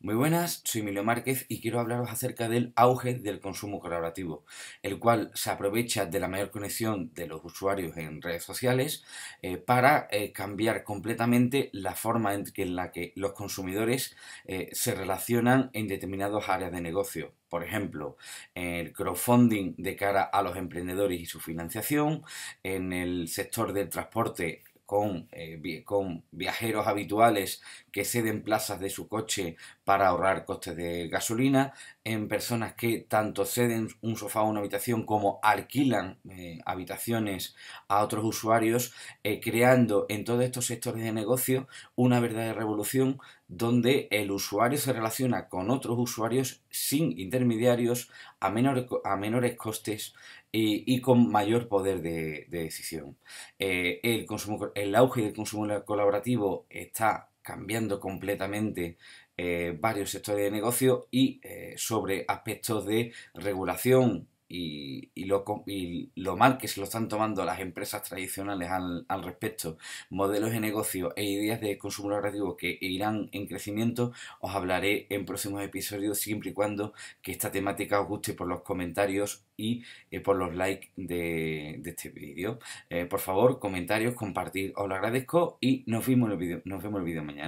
Muy buenas, soy Emilio Márquez y quiero hablaros acerca del auge del consumo colaborativo, el cual se aprovecha de la mayor conexión de los usuarios en redes sociales eh, para eh, cambiar completamente la forma en, la que los consumidores eh, se relacionan en determinadas áreas de negocio. Por ejemplo, el crowdfunding de cara a los emprendedores y su financiación, en el sector del transporte con, eh, con viajeros habituales que ceden plazas de su coche para ahorrar costes de gasolina, en personas que tanto ceden un sofá o una habitación como alquilan eh, habitaciones a otros usuarios, eh, creando en todos estos sectores de negocio una verdadera revolución donde el usuario se relaciona con otros usuarios sin intermediarios, a, a menores costes y, con mayor poder de, decisión. Eh, el, consumo, el auge del consumo colaborativo está cambiando completamente eh, varios sectores de negocio y eh, sobre aspectos de regulación y, lo, lo, mal que se lo están tomando las empresas tradicionales al, respecto, modelos de negocio e ideas de consumo narrativo que irán en crecimiento, os hablaré en próximos episodios siempre y cuando que esta temática os guste por los comentarios y eh, por los likes de, este vídeo. por favor, comentarios, compartir, os lo agradezco y nos vemos en el vídeo, nos vemos el vídeo mañana.